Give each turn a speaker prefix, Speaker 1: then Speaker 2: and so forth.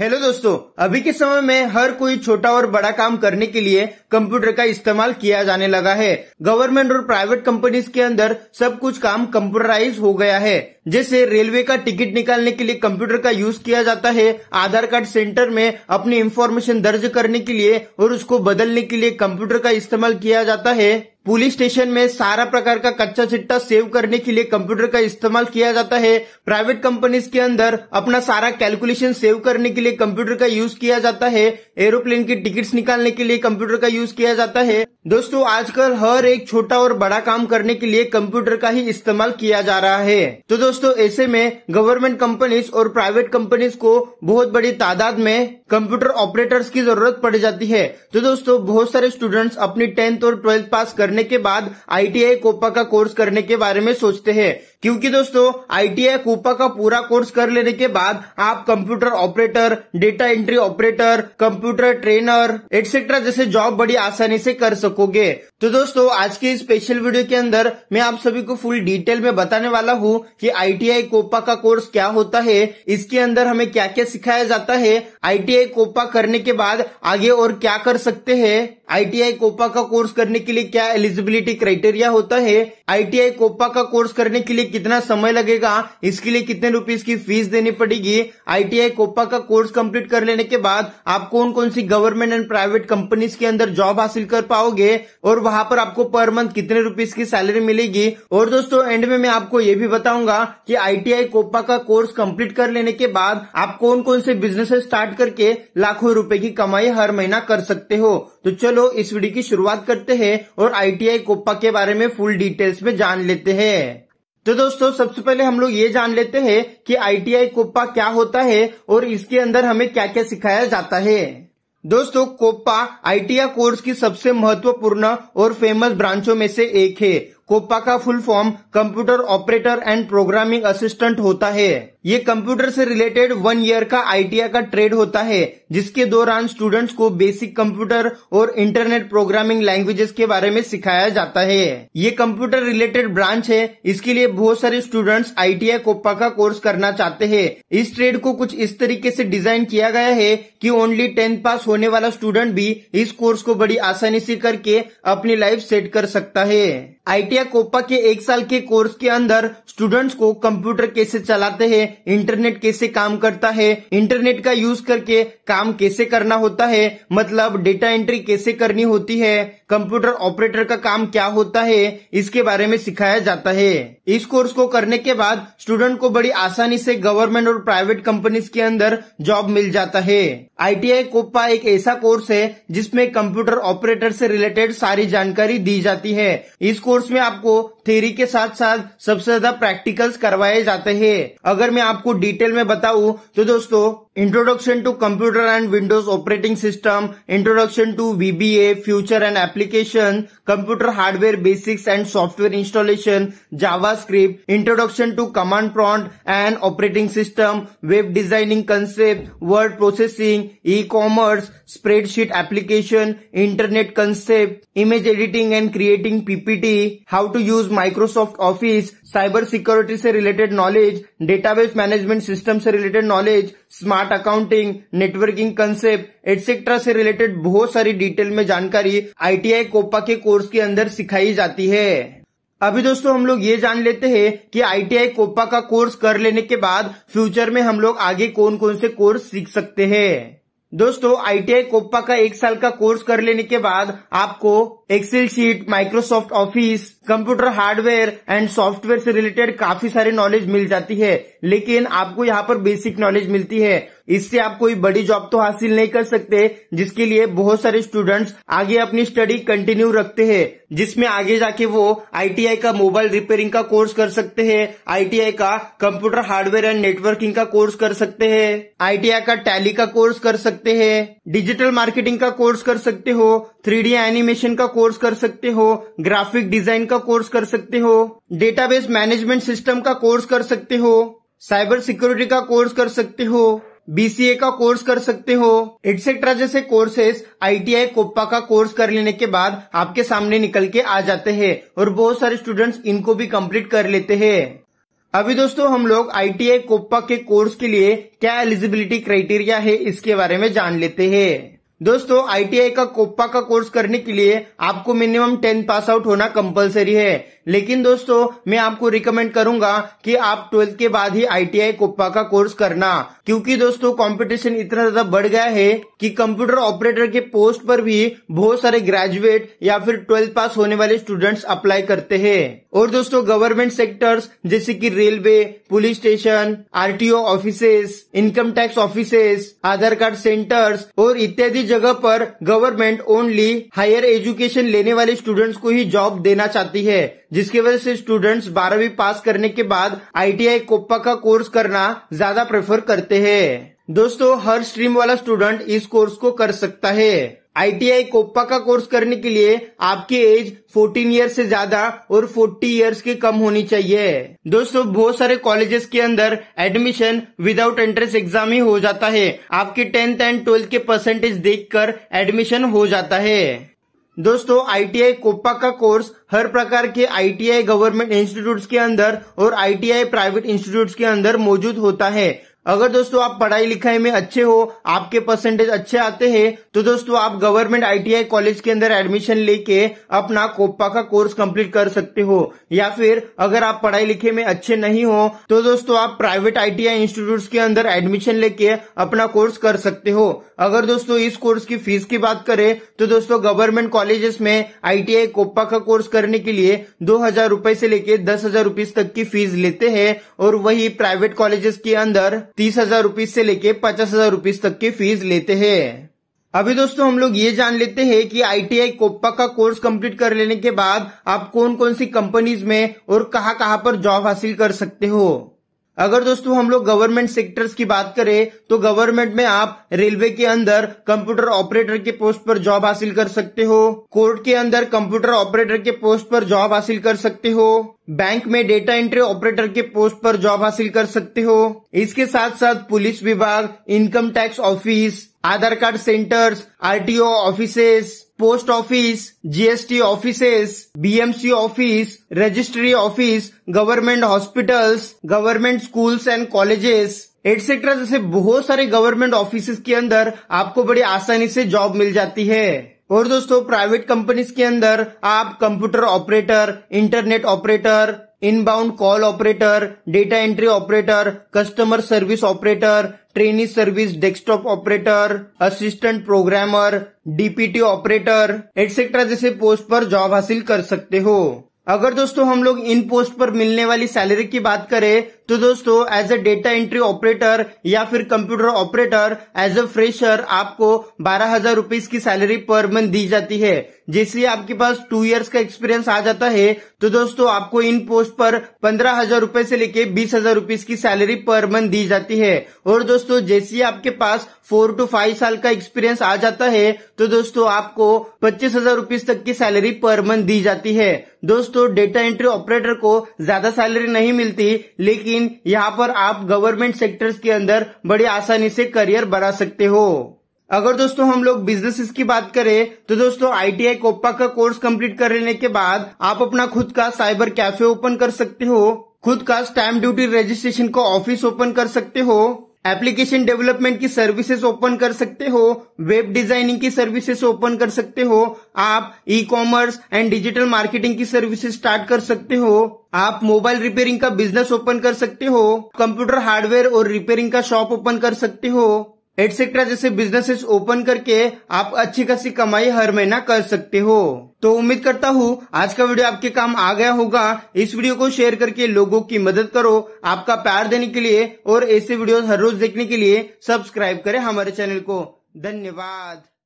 Speaker 1: hello दोस्तों अभी के समय में हर कोई छोटा और बड़ा काम करने के लिए कंप्यूटर का इस्तेमाल किया जाने लगा है गवर्नमेंट और प्राइवेट कंपनीज के अंदर सब कुछ काम कंप्यूटराइज हो गया है जैसे रेलवे का टिकट निकालने के लिए कंप्यूटर का यूज किया जाता है आधार कार्ड सेंटर में अपनी इंफॉर्मेशन दर्ज करने के लिए और उसको बदलने के लिए कंप्यूटर का इस्तेमाल किया जाता है पुलिस स्टेशन में सारा प्रकार का कच्चा चिट्टा सेव करने के लिए कंप्यूटर का इस्तेमाल किया जाता है प्राइवेट कंपनीज के अंदर अपना सारा कैलकुलेशन सेव करने के लिए कंप्यूटर का यूज किया जाता है एरोप्लेन की टिकट्स निकालने के लिए कंप्यूटर का यूज किया जाता है दोस्तों आजकल हर एक छोटा और बड़ा काम करने के लिए कंप्यूटर का ही इस्तेमाल किया जा रहा है तो दोस्तों ऐसे में गवर्नमेंट कंपनीज और प्राइवेट कंपनीज को बहुत बड़ी तादाद में कंप्यूटर ऑपरेटर्स की जरूरत पड़ जाती है तो दोस्तों बहुत सारे स्टूडेंट्स अपनी टेंथ और ट्वेल्थ पास करने के बाद आई कोपा का कोर्स करने के बारे में सोचते हैं क्योंकि दोस्तों आईटीआई कोपा का पूरा कोर्स कर लेने के बाद आप computer operator data entry operator computer trainer etcetera जैसे जॉब बड़ी आसानी से कर सकोगे तो दोस्तों आज के स्पेशल वीडियो के अंदर मैं आप सभी को फुल डिटेल में बताने वाला हूँ कि आईटीआई कोपा का कोर्स क्या होता है इसके अंदर हमें क्या क्या सिखाया जाता है आईटीआई कोपा करने के बाद आगे और क्या कर सकते हैं आईटीआई कोपा का कोर्स करने के लिए क्या एलिजिबिलिटी क्राइटेरिया होता है आईटीआई कोपा का कोर्स करने के लिए कितना समय लगेगा इसके लिए कितने रूपीज की फीस देनी पड़ेगी आईटीआई कोपा का कोर्स कम्प्लीट कर लेने के बाद आप कौन कौन सी गवर्नमेंट एंड प्राइवेट कंपनीज के अंदर जॉब हासिल कर पाओगे और वहां पर आपको पर मंथ कितने रुपीज की सैलरी मिलेगी और दोस्तों एंड में मैं आपको ये भी बताऊंगा कि आईटीआई कोपा का कोर्स कंप्लीट कर लेने के बाद आप कौन कौन से बिजनेस स्टार्ट करके लाखों रुपए की कमाई हर महीना कर सकते हो तो चलो इस वीडियो की शुरुआत करते हैं और आईटीआई कोपा के बारे में फुल डिटेल्स में जान लेते हैं तो दोस्तों सबसे पहले हम लोग ये जान लेते हैं कि आईटीआई कोपा क्या होता है और इसके अंदर हमें क्या क्या सिखाया जाता है दोस्तों कोप्पा आईटीआई कोर्स की सबसे महत्वपूर्ण और फेमस ब्रांचों में से एक है कोपा का full form computer operator and programming assistant होता है ये कंप्यूटर से रिलेटेड वन ईयर का आईटीआई का ट्रेड होता है जिसके दौरान स्टूडेंट्स को बेसिक कंप्यूटर और इंटरनेट प्रोग्रामिंग लैंग्वेजेस के बारे में सिखाया जाता है ये कंप्यूटर रिलेटेड ब्रांच है इसके लिए बहुत सारे स्टूडेंट्स आईटीआई कोपा का कोर्स करना चाहते है इस ट्रेड को कुछ इस तरीके से डिजाइन किया गया है की ओनली टेंथ पास होने वाला स्टूडेंट भी इस कोर्स को बड़ी आसानी से करके अपनी लाइफ सेट कर सकता है आईटीआई कोपा के एक साल के कोर्स के अंदर स्टूडेंट्स को कंप्यूटर कैसे चलाते हैं इंटरनेट कैसे काम करता है इंटरनेट का यूज करके काम कैसे करना होता है मतलब डेटा एंट्री कैसे करनी होती है कंप्यूटर ऑपरेटर का काम क्या होता है इसके बारे में सिखाया जाता है इस कोर्स को करने के बाद स्टूडेंट को बड़ी आसानी से गवर्नमेंट और प्राइवेट कंपनीज के अंदर जॉब मिल जाता है आईटीआई कोपा एक ऐसा कोर्स है जिसमें कंप्यूटर ऑपरेटर से रिलेटेड सारी जानकारी दी जाती है इस कोर्स कोर्स में आपको थेरी के साथ साथ सबसे ज्यादा प्रैक्टिकल्स करवाए जाते हैं अगर मैं आपको डिटेल में बताऊं तो दोस्तों introduction to computer and Windows operating system introduction to VBA future and application computer hardware basics and software installation JavaScript introduction to command prompt and operating system web designing concept word processing e commerce spreadsheet application internet concept image editing and creating PPT how to use Microsoft office cyber security से related knowledge database management system से related knowledge smart accounting networking concept etcetera से related बहुत सारी detail में जानकारी ITI Copa के course के अंदर सिखाई जाती है अभी दोस्तों हम लोग ये जान लेते हैं कि आईटीआई कोपा का कोर्स कर लेने के बाद फ्यूचर में हम लोग आगे कौन कौन से कोर्स सीख सकते हैं दोस्तों आईटीआई कोप्पा का एक साल का कोर्स कर लेने के बाद आपको excel sheet Microsoft office computer hardware and software से रिलेटेड काफी सारी नॉलेज मिल जाती है लेकिन आपको यहाँ पर बेसिक नॉलेज मिलती है इससे आप कोई बड़ी जॉब तो हासिल नहीं कर सकते जिसके लिए बहुत सारे स्टूडेंट्स आगे अपनी स्टडी कंटिन्यू रखते हैं जिसमें आगे जाके वो आईटीआई का मोबाइल रिपेयरिंग का कोर्स कर सकते हैं आईटीआई का कंप्यूटर हार्डवेयर एंड नेटवर्किंग का कोर्स कर सकते हैं आईटीआई का टैली का कोर्स कर सकते हैं डिजिटल मार्केटिंग का कोर्स कर सकते हो थ्री एनिमेशन का कोर्स कर सकते हो ग्राफिक डिजाइन का कोर्स कर सकते हो डेटाबेस मैनेजमेंट सिस्टम का कोर्स कर सकते हो साइबर सिक्योरिटी का कोर्स कर सकते हो बीसीए का कोर्स कर सकते हो एटसेट्रा जैसे कोर्सेस आईटीआई कोप्पा का कोर्स कर लेने के बाद आपके सामने निकल के आ जाते हैं और बहुत सारे स्टूडेंट्स इनको भी कंप्लीट कर लेते हैं अभी दोस्तों हम लोग आईटीआई कोप्पा के कोर्स के लिए क्या एलिजिबिलिटी क्राइटेरिया है इसके बारे में जान लेते हैं दोस्तों आईटीआई का कोप्पा का कोर्स करने के लिए आपको मिनिमम टेन पास आउट होना कंपलसरी है लेकिन दोस्तों मैं आपको रिकमेंड करूंगा कि आप ट्वेल्थ के बाद ही आईटीआई कोप्पा का कोर्स करना क्योंकि दोस्तों कंपटीशन इतना ज्यादा बढ़ गया है कि कंप्यूटर ऑपरेटर के पोस्ट पर भी बहुत सारे ग्रेजुएट या फिर ट्वेल्थ पास होने वाले स्टूडेंट्स अप्लाई करते हैं और दोस्तों गवर्नमेंट सेक्टर्स जैसे कि railway police station RTO offices income tax offices Aadhaar card centres और इत्यादि जगह पर गवर्नमेंट ओनली हायर एजुकेशन लेने वाले स्टूडेंट्स को ही जॉब देना चाहती है जिसकी वजह से स्टूडेंट्स बारहवीं पास करने के बाद आईटीआई कोप्पा का कोर्स करना ज्यादा प्रेफर करते हैं दोस्तों हर स्ट्रीम वाला स्टूडेंट इस कोर्स को कर सकता है आईटीआई कोप्पा का कोर्स करने के लिए आपकी एज 14 ईयर से ज्यादा और 40 इयर्स के कम होनी चाहिए दोस्तों बहुत सारे कॉलेजेस के अंदर एडमिशन विदाउट एंट्रेंस एग्जाम ही हो जाता है आपके टेंथ एंड ट्वेल्थ के परसेंटेज देखकर एडमिशन हो जाता है दोस्तों आईटीआई कोपा का कोर्स हर प्रकार के आईटीआई गवर्नमेंट इंस्टीट्यूट्स के अंदर और आईटीआई प्राइवेट इंस्टीट्यूट्स के अंदर मौजूद होता है अगर दोस्तों आप पढ़ाई लिखाई में अच्छे हो आपके परसेंटेज अच्छे आते हैं तो दोस्तों आप गवर्नमेंट आईटीआई कॉलेज के अंदर एडमिशन लेके अपना कोप्पा का कोर्स कंप्लीट कर सकते हो या फिर अगर आप पढ़ाई लिखे में अच्छे नहीं हो तो दोस्तों आप प्राइवेट आईटीआई इंस्टीट्यूट के अंदर एडमिशन लेके अपना कोर्स कर सकते हो अगर दोस्तों इस कोर्स की फीस की बात करें तो दोस्तों गवर्नमेंट कॉलेजेस में आईटीआई कोप्पा का कोर्स करने के लिए दो हजार से लेके दस हजार तक की फीस लेते हैं और वही प्राइवेट कॉलेजेस के अंदर तीस हजार रूपीज से लेके पचास हजार रूपीज तक की फीस लेते हैं अभी दोस्तों हम लोग ये जान लेते हैं कि आईटीआई कोप्पा का कोर्स कंप्लीट कर लेने के बाद आप कौन कौन सी कंपनीज में और कहां कहां पर जॉब हासिल कर सकते हो अगर दोस्तों हम लोग गवर्नमेंट सेक्टर्स की बात करें तो गवर्नमेंट में आप रेलवे के अंदर कंप्यूटर ऑपरेटर के पोस्ट पर जॉब हासिल कर सकते हो कोर्ट के अंदर कंप्यूटर ऑपरेटर के पोस्ट पर जॉब हासिल कर सकते हो बैंक में डेटा एंट्री ऑपरेटर के पोस्ट पर जॉब हासिल कर सकते हो इसके साथ साथ पुलिस विभाग income tax office Aadhaar card centres RTO offices post office GST offices BMC office registry office government hospitals government schools and colleges etcetera जैसे बहुत सारे गवर्नमेंट ऑफिस के अंदर आपको बड़ी आसानी से जॉब मिल जाती है और दोस्तों प्राइवेट कंपनीज के अंदर आप computer operator internet operator inbound call operator data entry operator customer service operator trainee service desktop operator assistant programmer DPT operator etcetera जैसे पोस्ट पर जॉब हासिल कर सकते हो अगर दोस्तों हम लोग इन पोस्ट पर मिलने वाली सैलरी की बात करें तो दोस्तों as a data entry operator या फिर computer operator as a fresher आपको बारह हजार रूपीज की सैलरी पर मंथ दी जाती है जैसे आपके पास टू इयर्स का एक्सपीरियंस आ जाता है तो दोस्तों आपको इन पोस्ट पर पंद्रह हजार रूपए से लेके बीस हजार रूपीज की सैलरी पर मंथ दी जाती है और दोस्तों जैसे आपके पास फोर टू फाइव साल का एक्सपीरियंस आ जाता है तो दोस्तों आपको पच्चीस हजार रूपीज तक की सैलरी पर मंथ दी जाती है दोस्तों डेटा एंट्री ऑपरेटर को ज्यादा सैलरी नहीं मिलती लेकिन यहाँ पर आप गवर्नमेंट सेक्टर्स के अंदर बड़ी आसानी से करियर बना सकते हो अगर दोस्तों हम लोग बिजनेसेस की बात करें तो दोस्तों आईटीआई कोपा का कोर्स कंप्लीट लेने के बाद आप अपना खुद का साइबर कैफे ओपन कर सकते हो खुद का स्टैम्प ड्यूटी रजिस्ट्रेशन का ऑफिस ओपन कर सकते हो एप्लीकेशन डेवलपमेंट की सर्विसेज ओपन कर सकते हो वेब डिजाइनिंग की सर्विसेज ओपन कर सकते हो आप e commerce and digital marketing की सर्विसेज स्टार्ट कर सकते हो आप मोबाइल रिपेयरिंग का बिजनेस ओपन कर सकते हो कंप्यूटर हार्डवेयर और रिपेयरिंग का शॉप ओपन कर सकते हो एटसेट्रा जैसे बिजनेसेस ओपन करके आप अच्छी खासी कमाई हर महीना कर सकते हो तो उम्मीद करता हूँ आज का वीडियो आपके काम आ गया होगा इस वीडियो को शेयर करके लोगों की मदद करो आपका प्यार देने के लिए और ऐसे वीडियो हर रोज देखने के लिए सब्सक्राइब करें हमारे चैनल को धन्यवाद